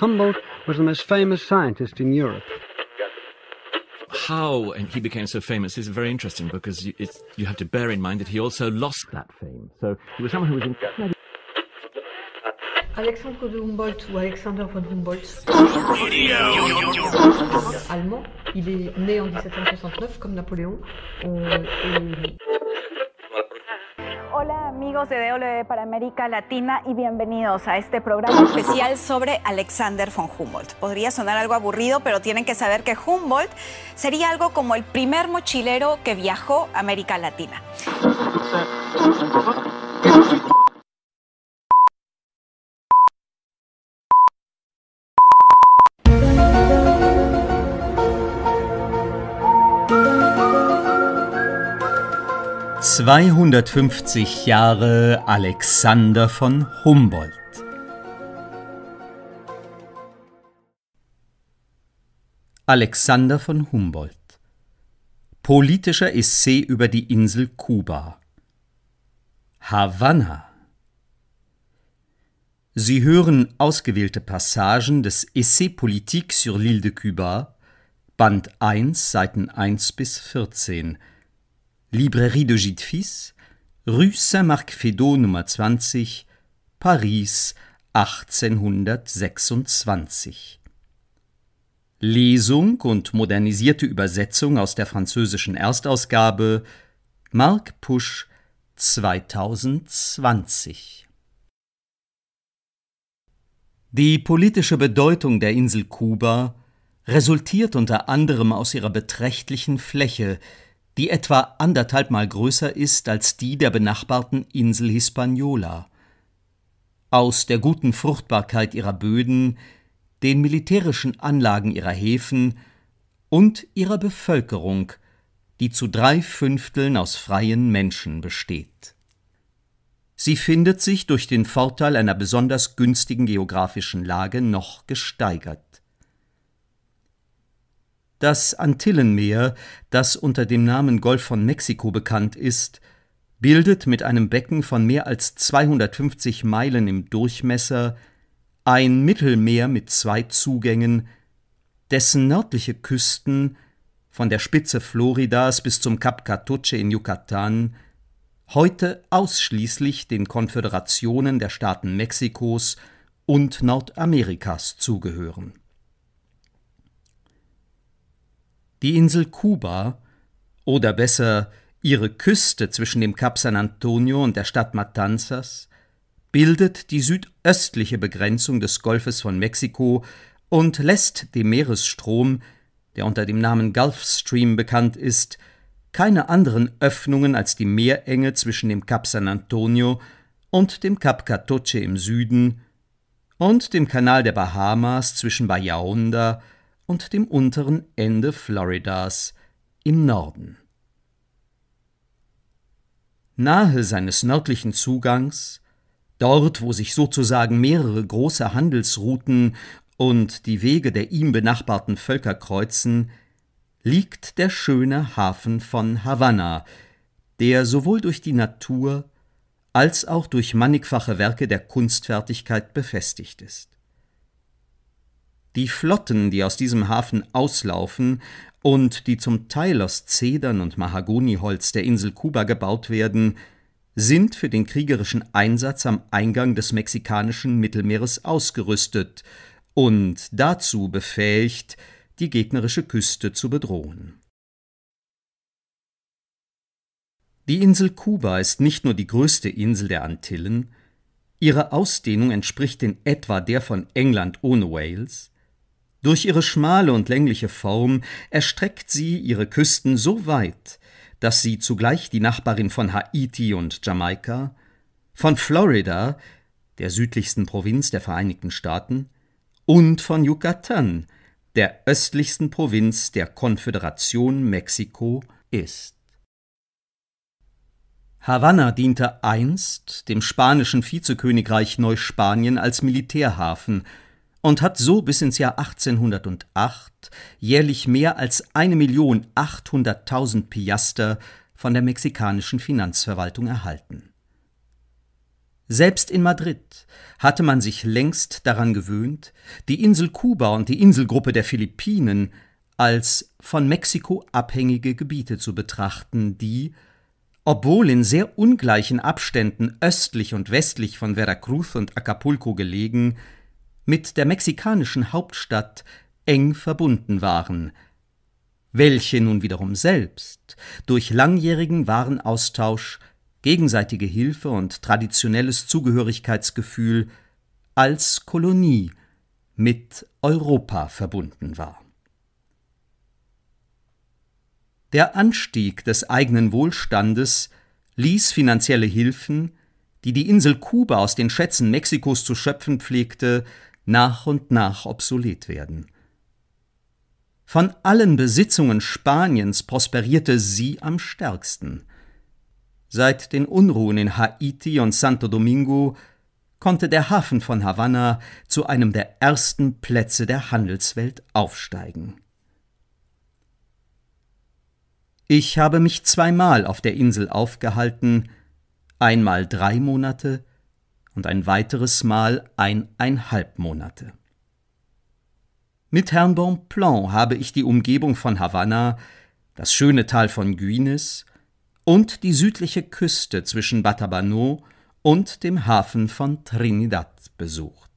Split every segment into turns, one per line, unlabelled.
Humboldt was the most famous scientist in Europe. How he became so famous is very interesting because you, you have to bear in mind that he also lost that fame. So he was someone who was incredibly. Alexandre de Humboldt o Alexander von Humboldt, él es en 1769 como Napoleón. Hola amigos de DW para América Latina y bienvenidos a este programa especial sobre Alexander von Humboldt. Podría sonar algo aburrido, pero tienen que saber que Humboldt sería algo como el primer mochilero que viajó a América Latina. 250 Jahre Alexander von Humboldt Alexander von Humboldt Politischer Essay über die Insel Kuba Havanna Sie hören ausgewählte Passagen des Essay Politique sur l'île de Cuba, Band 1, Seiten 1 bis 14 Librairie de Gitfis, Rue Saint-Marc-Fédot Nummer 20, Paris 1826. Lesung und modernisierte Übersetzung aus der französischen Erstausgabe Marc Pusch 2020. Die politische Bedeutung der Insel Kuba resultiert unter anderem aus ihrer beträchtlichen Fläche, die etwa anderthalbmal größer ist als die der benachbarten Insel Hispaniola. Aus der guten Fruchtbarkeit ihrer Böden, den militärischen Anlagen ihrer Häfen und ihrer Bevölkerung, die zu drei Fünfteln aus freien Menschen besteht. Sie findet sich durch den Vorteil einer besonders günstigen geografischen Lage noch gesteigert. Das Antillenmeer, das unter dem Namen Golf von Mexiko bekannt ist, bildet mit einem Becken von mehr als 250 Meilen im Durchmesser ein Mittelmeer mit zwei Zugängen, dessen nördliche Küsten von der Spitze Floridas bis zum Kap Catoche in Yucatan heute ausschließlich den Konföderationen der Staaten Mexikos und Nordamerikas zugehören die Insel Kuba oder besser ihre Küste zwischen dem Kap San Antonio und der Stadt Matanzas bildet die südöstliche Begrenzung des Golfes von Mexiko und lässt dem Meeresstrom, der unter dem Namen Gulf Stream bekannt ist, keine anderen Öffnungen als die Meerenge zwischen dem Kap San Antonio und dem Kap Catoche im Süden und dem Kanal der Bahamas zwischen Bahia Honda und dem unteren Ende Floridas im Norden. Nahe seines nördlichen Zugangs, dort wo sich sozusagen mehrere große Handelsrouten und die Wege der ihm benachbarten Völker kreuzen, liegt der schöne Hafen von Havanna, der sowohl durch die Natur als auch durch mannigfache Werke der Kunstfertigkeit befestigt ist. Die Flotten, die aus diesem Hafen auslaufen und die zum Teil aus Zedern und Mahagoniholz der Insel Kuba gebaut werden, sind für den kriegerischen Einsatz am Eingang des mexikanischen Mittelmeeres ausgerüstet und dazu befähigt, die gegnerische Küste zu bedrohen. Die Insel Kuba ist nicht nur die größte Insel der Antillen, ihre Ausdehnung entspricht in etwa der von England ohne Wales, durch ihre schmale und längliche Form erstreckt sie ihre Küsten so weit, dass sie zugleich die Nachbarin von Haiti und Jamaika, von Florida, der südlichsten Provinz der Vereinigten Staaten, und von Yucatan, der östlichsten Provinz der Konföderation Mexiko, ist. Havanna diente einst dem spanischen Vizekönigreich Neuspanien als Militärhafen und hat so bis ins Jahr 1808 jährlich mehr als 1.800.000 Piaster von der mexikanischen Finanzverwaltung erhalten. Selbst in Madrid hatte man sich längst daran gewöhnt, die Insel Kuba und die Inselgruppe der Philippinen als von Mexiko abhängige Gebiete zu betrachten, die, obwohl in sehr ungleichen Abständen östlich und westlich von Veracruz und Acapulco gelegen, mit der mexikanischen Hauptstadt eng verbunden waren, welche nun wiederum selbst durch langjährigen Warenaustausch, gegenseitige Hilfe und traditionelles Zugehörigkeitsgefühl als Kolonie mit Europa verbunden war. Der Anstieg des eigenen Wohlstandes ließ finanzielle Hilfen, die die Insel Kuba aus den Schätzen Mexikos zu schöpfen pflegte, nach und nach obsolet werden. Von allen Besitzungen Spaniens prosperierte sie am stärksten. Seit den Unruhen in Haiti und Santo Domingo konnte der Hafen von Havanna zu einem der ersten Plätze der Handelswelt aufsteigen. Ich habe mich zweimal auf der Insel aufgehalten, einmal drei Monate und ein weiteres Mal eineinhalb Monate. Mit Herrn Bonpland habe ich die Umgebung von Havanna, das schöne Tal von Guines und die südliche Küste zwischen Batabano und dem Hafen von Trinidad besucht.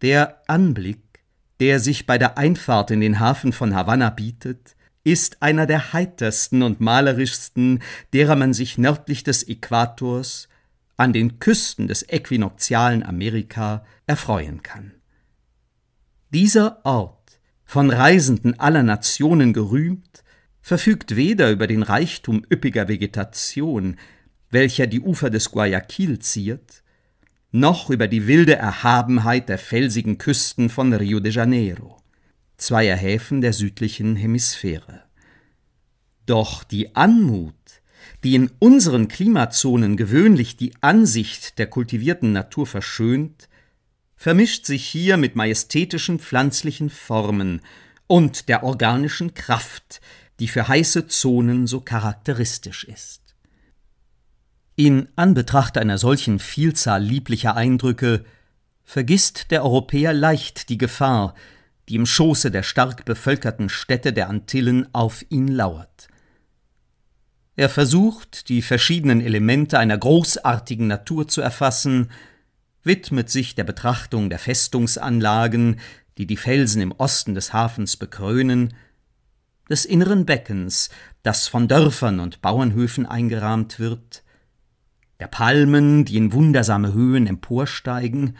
Der Anblick, der sich bei der Einfahrt in den Hafen von Havanna bietet, ist einer der heitersten und malerischsten, derer man sich nördlich des Äquators an den Küsten des äquinoxialen Amerika erfreuen kann. Dieser Ort, von Reisenden aller Nationen gerühmt, verfügt weder über den Reichtum üppiger Vegetation, welcher die Ufer des Guayaquil ziert, noch über die wilde Erhabenheit der felsigen Küsten von Rio de Janeiro, zweier Häfen der südlichen Hemisphäre. Doch die Anmut die in unseren Klimazonen gewöhnlich die Ansicht der kultivierten Natur verschönt, vermischt sich hier mit majestätischen pflanzlichen Formen und der organischen Kraft, die für heiße Zonen so charakteristisch ist. In Anbetracht einer solchen Vielzahl lieblicher Eindrücke vergisst der Europäer leicht die Gefahr, die im Schoße der stark bevölkerten Städte der Antillen auf ihn lauert. Er versucht, die verschiedenen Elemente einer großartigen Natur zu erfassen, widmet sich der Betrachtung der Festungsanlagen, die die Felsen im Osten des Hafens bekrönen, des inneren Beckens, das von Dörfern und Bauernhöfen eingerahmt wird, der Palmen, die in wundersame Höhen emporsteigen,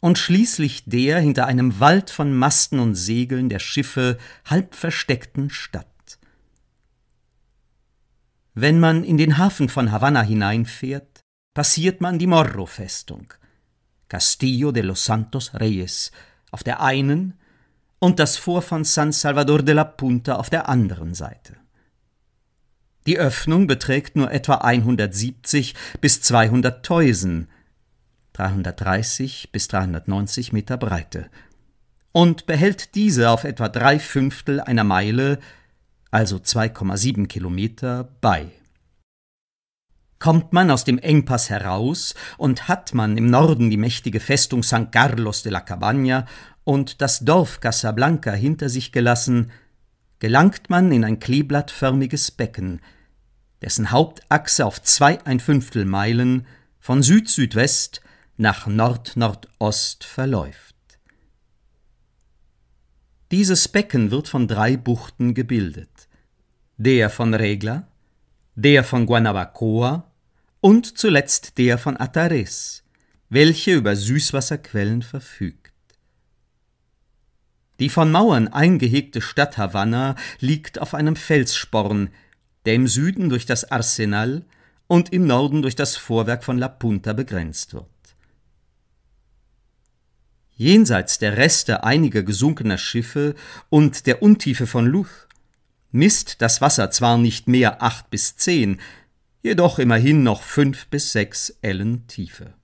und schließlich der hinter einem Wald von Masten und Segeln der Schiffe halb versteckten Stadt. Wenn man in den Hafen von Havanna hineinfährt, passiert man die Morro-Festung, Castillo de los Santos Reyes auf der einen und das Fort von San Salvador de la Punta auf der anderen Seite. Die Öffnung beträgt nur etwa 170 bis 200 Teusen, 330 bis 390 Meter Breite, und behält diese auf etwa drei Fünftel einer Meile also 2,7 Kilometer, bei. Kommt man aus dem Engpass heraus und hat man im Norden die mächtige Festung San Carlos de la Cabana und das Dorf Casablanca hinter sich gelassen, gelangt man in ein kleeblattförmiges Becken, dessen Hauptachse auf zweieinfünftel Meilen von Süd-Südwest nach Nord-Nordost verläuft. Dieses Becken wird von drei Buchten gebildet der von Regla, der von Guanabacoa und zuletzt der von Atares, welche über Süßwasserquellen verfügt. Die von Mauern eingehegte Stadt Havanna liegt auf einem Felssporn, der im Süden durch das Arsenal und im Norden durch das Vorwerk von La Punta begrenzt wird. Jenseits der Reste einiger gesunkener Schiffe und der Untiefe von Luch misst das Wasser zwar nicht mehr acht bis zehn, jedoch immerhin noch fünf bis sechs Ellen Tiefe.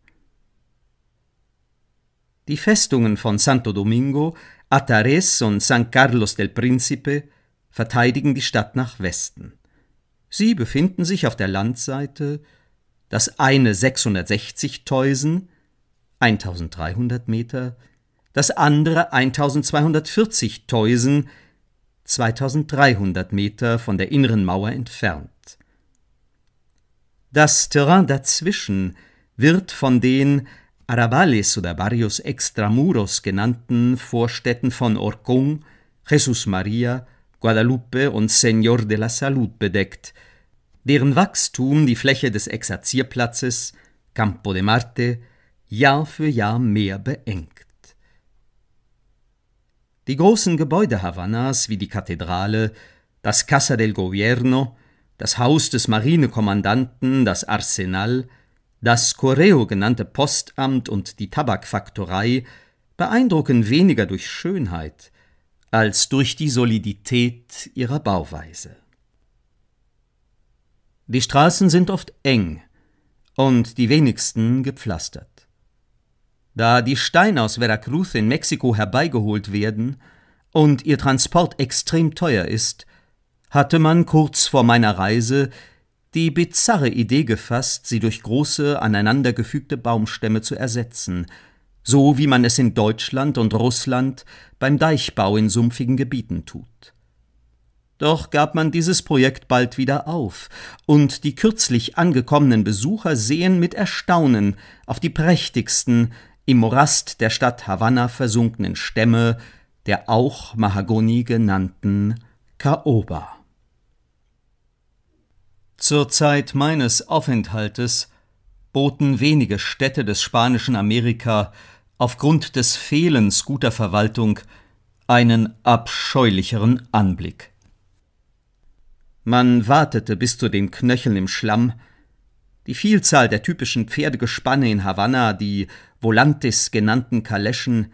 Die Festungen von Santo Domingo, Atares und San Carlos del Principe verteidigen die Stadt nach Westen. Sie befinden sich auf der Landseite, das eine 660 Teusen, 1300 Meter, das andere 1240 Teusen, 2300 Meter von der inneren Mauer entfernt. Das Terrain dazwischen wird von den Arabales oder Barrios Extramuros genannten Vorstädten von Orcon, Jesus Maria, Guadalupe und Señor de la Salud bedeckt, deren Wachstum die Fläche des Exerzierplatzes Campo de Marte Jahr für Jahr mehr beengt. Die großen Gebäude Havannas wie die Kathedrale, das Casa del Gobierno, das Haus des Marinekommandanten, das Arsenal, das Correo genannte Postamt und die Tabakfaktorei beeindrucken weniger durch Schönheit als durch die Solidität ihrer Bauweise. Die Straßen sind oft eng und die wenigsten gepflastert. Da die Steine aus Veracruz in Mexiko herbeigeholt werden und ihr Transport extrem teuer ist, hatte man kurz vor meiner Reise die bizarre Idee gefasst, sie durch große, aneinandergefügte Baumstämme zu ersetzen, so wie man es in Deutschland und Russland beim Deichbau in sumpfigen Gebieten tut. Doch gab man dieses Projekt bald wieder auf, und die kürzlich angekommenen Besucher sehen mit Erstaunen auf die prächtigsten, im Morast der Stadt Havanna versunkenen Stämme der auch Mahagoni genannten Kaoba. Zur Zeit meines Aufenthaltes boten wenige Städte des spanischen Amerika aufgrund des Fehlens guter Verwaltung einen abscheulicheren Anblick. Man wartete bis zu den Knöcheln im Schlamm. Die Vielzahl der typischen Pferdegespanne in Havanna, die Volantis genannten Kaleschen,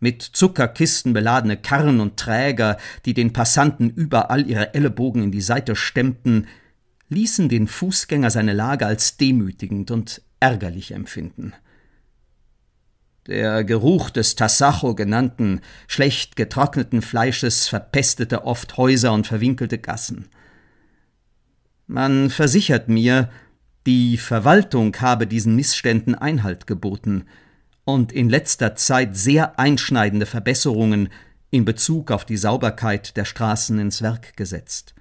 mit Zuckerkisten beladene Karren und Träger, die den Passanten überall ihre Ellenbogen in die Seite stemmten, ließen den Fußgänger seine Lage als demütigend und ärgerlich empfinden. Der Geruch des Tassacho genannten, schlecht getrockneten Fleisches verpestete oft Häuser und verwinkelte Gassen. Man versichert mir, die Verwaltung habe diesen Missständen Einhalt geboten und in letzter Zeit sehr einschneidende Verbesserungen in Bezug auf die Sauberkeit der Straßen ins Werk gesetzt.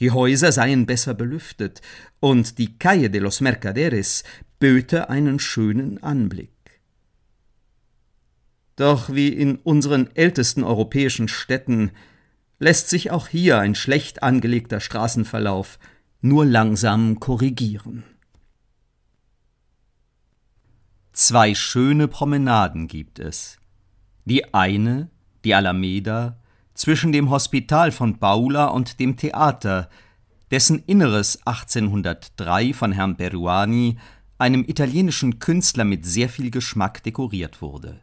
Die Häuser seien besser belüftet und die Calle de los Mercaderes böte einen schönen Anblick. Doch wie in unseren ältesten europäischen Städten lässt sich auch hier ein schlecht angelegter Straßenverlauf nur langsam korrigieren. Zwei schöne Promenaden gibt es. Die eine, die Alameda, zwischen dem Hospital von Paula und dem Theater, dessen Inneres 1803 von Herrn Peruani, einem italienischen Künstler mit sehr viel Geschmack, dekoriert wurde.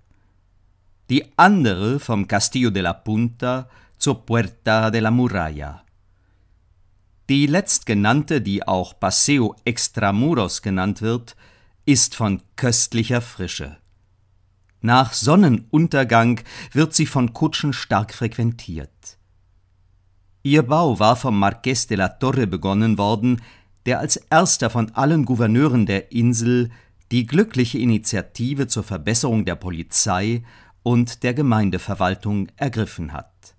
Die andere vom Castillo de la Punta zur Puerta de la Muralla. Die letztgenannte, die auch Paseo Extramuros genannt wird, ist von köstlicher Frische. Nach Sonnenuntergang wird sie von Kutschen stark frequentiert. Ihr Bau war vom Marques de la Torre begonnen worden, der als erster von allen Gouverneuren der Insel die glückliche Initiative zur Verbesserung der Polizei und der Gemeindeverwaltung ergriffen hat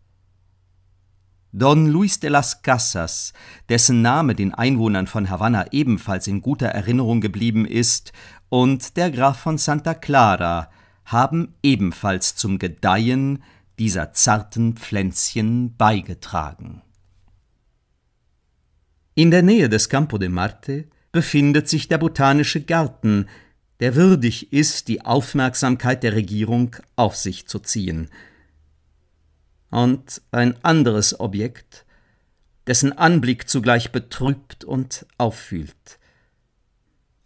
Don Luis de las Casas, dessen Name den Einwohnern von Havanna ebenfalls in guter Erinnerung geblieben ist, und der Graf von Santa Clara haben ebenfalls zum Gedeihen dieser zarten Pflänzchen beigetragen. In der Nähe des Campo de Marte befindet sich der Botanische Garten, der würdig ist, die Aufmerksamkeit der Regierung auf sich zu ziehen – und ein anderes Objekt, dessen Anblick zugleich betrübt und auffühlt.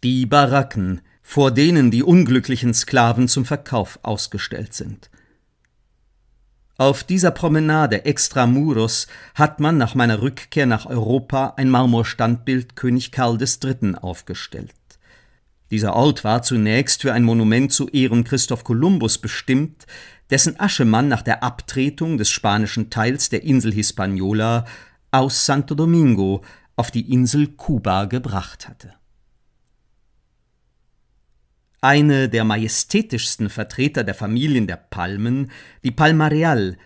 Die Baracken, vor denen die unglücklichen Sklaven zum Verkauf ausgestellt sind. Auf dieser Promenade Extramuros hat man nach meiner Rückkehr nach Europa ein Marmorstandbild König Karl III. aufgestellt. Dieser Ort war zunächst für ein Monument zu Ehren Christoph Kolumbus bestimmt, dessen Aschemann nach der Abtretung des spanischen Teils der Insel Hispaniola aus Santo Domingo auf die Insel Kuba gebracht hatte. Eine der majestätischsten Vertreter der Familien der Palmen, die Palma Real,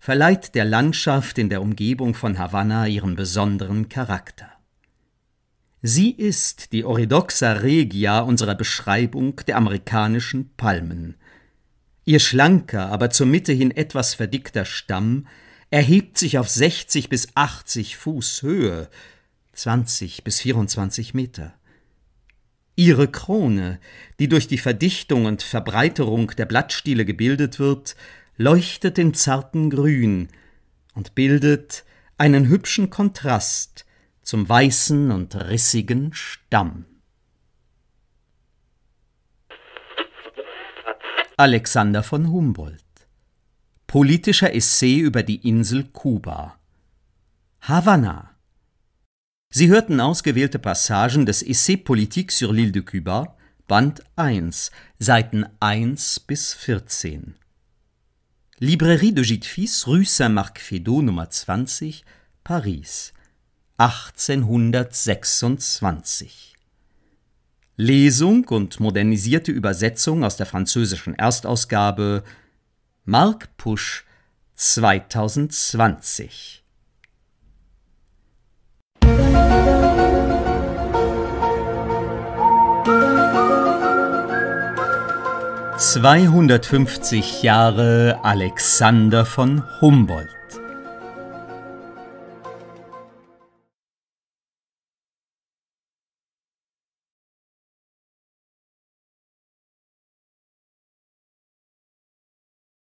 verleiht der Landschaft in der Umgebung von Havanna ihren besonderen Charakter. Sie ist die Oridoxa regia unserer Beschreibung der amerikanischen Palmen – Ihr schlanker, aber zur Mitte hin etwas verdickter Stamm erhebt sich auf 60 bis 80 Fuß Höhe, 20 bis 24 Meter. Ihre Krone, die durch die Verdichtung und Verbreiterung der Blattstiele gebildet wird, leuchtet in zarten Grün und bildet einen hübschen Kontrast zum weißen und rissigen Stamm. Alexander von Humboldt Politischer Essay über die Insel Kuba Havanna Sie hörten ausgewählte Passagen des Essay Politique sur l'île de Cuba, Band 1, Seiten 1 bis 14. Librairie de Gitfis, Rue Saint-Marc-Fédot, Nummer 20, Paris, 1826 Lesung und modernisierte Übersetzung aus der französischen Erstausgabe Mark Pusch 2020. 250 Jahre Alexander von Humboldt